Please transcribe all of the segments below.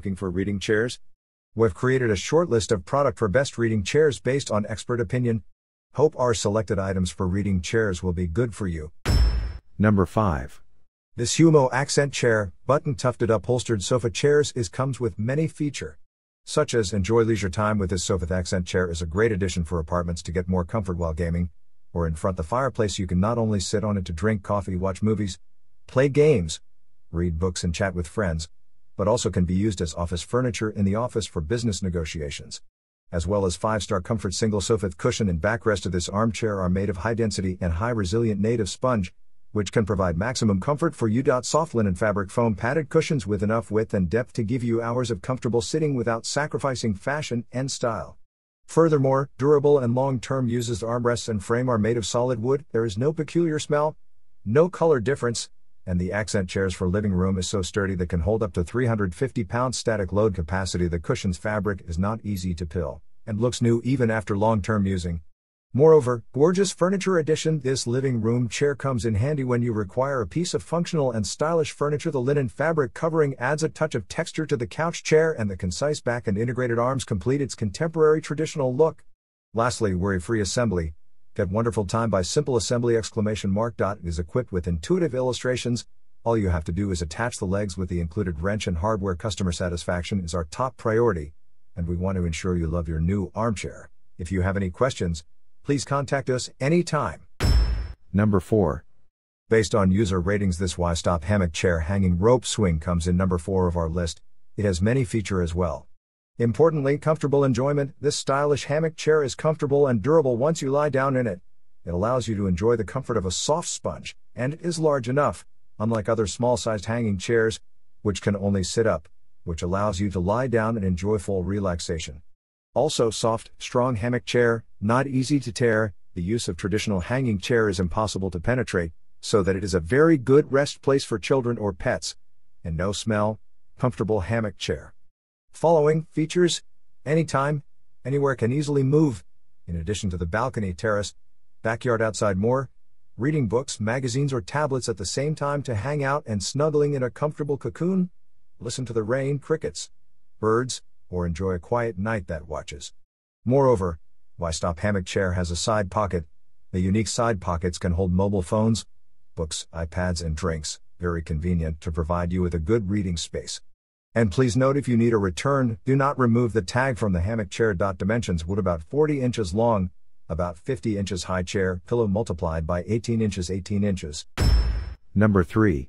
looking for reading chairs? We've created a short list of product for best reading chairs based on expert opinion. Hope our selected items for reading chairs will be good for you. Number 5. This Humo Accent Chair, button tufted upholstered sofa chairs is comes with many feature such as enjoy leisure time with this sofa accent chair is a great addition for apartments to get more comfort while gaming or in front the fireplace you can not only sit on it to drink coffee watch movies play games read books and chat with friends but also can be used as office furniture in the office for business negotiations. As well as 5-star comfort single sofa cushion and backrest of this armchair are made of high-density and high-resilient native sponge, which can provide maximum comfort for you. Soft linen fabric foam padded cushions with enough width and depth to give you hours of comfortable sitting without sacrificing fashion and style. Furthermore, durable and long term uses armrests and frame are made of solid wood, there is no peculiar smell, no color difference, and the accent chairs for living room is so sturdy that can hold up to 350 pounds static load capacity. The cushion's fabric is not easy to pill and looks new even after long term using. Moreover, gorgeous furniture addition this living room chair comes in handy when you require a piece of functional and stylish furniture. The linen fabric covering adds a touch of texture to the couch chair, and the concise back and integrated arms complete its contemporary traditional look. Lastly, worry free assembly. That wonderful time by Simple Assembly exclamation mark dot is equipped with intuitive illustrations. All you have to do is attach the legs with the included wrench and hardware. Customer satisfaction is our top priority, and we want to ensure you love your new armchair. If you have any questions, please contact us anytime. Number 4. Based on user ratings, this Y-stop hammock chair hanging rope swing comes in number 4 of our list. It has many feature as well. Importantly, comfortable enjoyment this stylish hammock chair is comfortable and durable once you lie down in it. It allows you to enjoy the comfort of a soft sponge, and it is large enough, unlike other small sized hanging chairs, which can only sit up, which allows you to lie down and enjoy full relaxation. Also, soft, strong hammock chair, not easy to tear, the use of traditional hanging chair is impossible to penetrate, so that it is a very good rest place for children or pets. And no smell, comfortable hammock chair. Following features anytime, anywhere can easily move, in addition to the balcony terrace, backyard outside more, reading books, magazines, or tablets at the same time to hang out and snuggling in a comfortable cocoon, listen to the rain, crickets, birds, or enjoy a quiet night that watches. Moreover, Why Stop Hammock Chair has a side pocket. The unique side pockets can hold mobile phones, books, iPads, and drinks, very convenient to provide you with a good reading space. And please note if you need a return, do not remove the tag from the hammock chair. Dimensions wood about 40 inches long, about 50 inches high chair, pillow multiplied by 18 inches 18 inches. Number 3.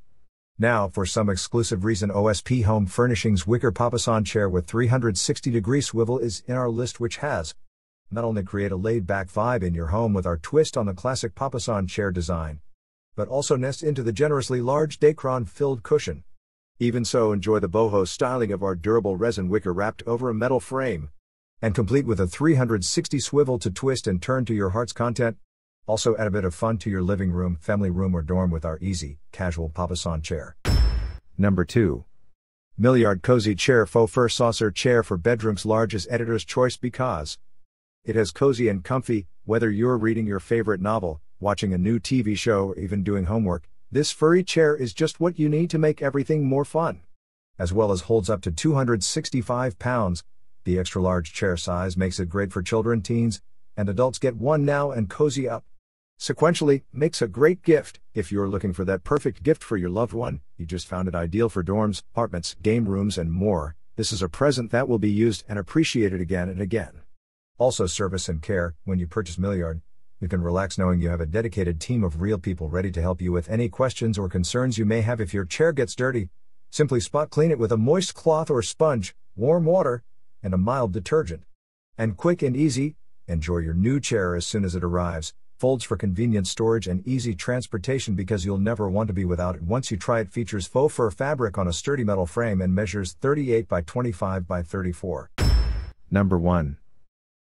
Now, for some exclusive reason, OSP Home Furnishings Wicker Papasan chair with 360 degree swivel is in our list, which has not only create a laid back vibe in your home with our twist on the classic Papasan chair design, but also nest into the generously large Dacron filled cushion. Even so, enjoy the boho styling of our durable resin wicker wrapped over a metal frame and complete with a 360 swivel to twist and turn to your heart's content. Also, add a bit of fun to your living room, family room, or dorm with our easy, casual Papasan chair. Number 2. Milliard Cozy Chair Faux Fur Saucer Chair for Bedroom's Largest Editor's Choice because it has cozy and comfy, whether you're reading your favorite novel, watching a new TV show, or even doing homework. This furry chair is just what you need to make everything more fun. As well as holds up to 265 pounds, the extra large chair size makes it great for children, teens, and adults get one now and cozy up. Sequentially makes a great gift. If you're looking for that perfect gift for your loved one, you just found it ideal for dorms, apartments, game rooms, and more. This is a present that will be used and appreciated again and again. Also, service and care when you purchase Milliard, you can relax knowing you have a dedicated team of real people ready to help you with any questions or concerns you may have if your chair gets dirty. Simply spot clean it with a moist cloth or sponge, warm water, and a mild detergent. And quick and easy, enjoy your new chair as soon as it arrives. Folds for convenient storage and easy transportation because you'll never want to be without it once you try it. Features faux fur fabric on a sturdy metal frame and measures 38 by 25 by 34. Number 1.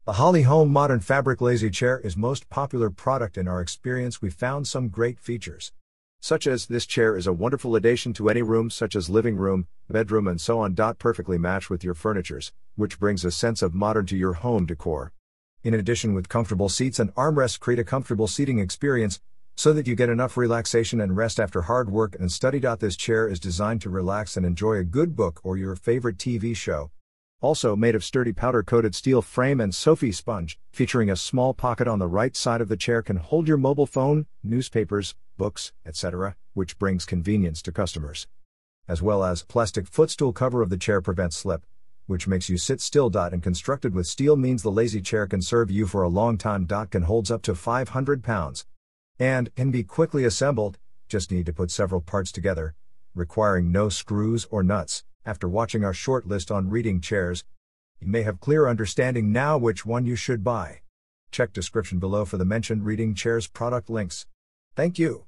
The Holly Home Modern Fabric Lazy Chair is most popular product in our experience we found some great features. Such as this chair is a wonderful addition to any room such as living room, bedroom and so on. Perfectly match with your furnitures, which brings a sense of modern to your home decor. In addition with comfortable seats and armrests create a comfortable seating experience so that you get enough relaxation and rest after hard work and study. This chair is designed to relax and enjoy a good book or your favorite TV show also made of sturdy powder-coated steel frame and Sophie sponge, featuring a small pocket on the right side of the chair can hold your mobile phone, newspapers, books, etc., which brings convenience to customers. As well as plastic footstool cover of the chair prevents slip, which makes you sit still. And constructed with steel means the lazy chair can serve you for a long time. Can holds up to 500 pounds, and can be quickly assembled. Just need to put several parts together, requiring no screws or nuts after watching our short list on reading chairs, you may have clear understanding now which one you should buy. Check description below for the mentioned reading chairs product links. Thank you.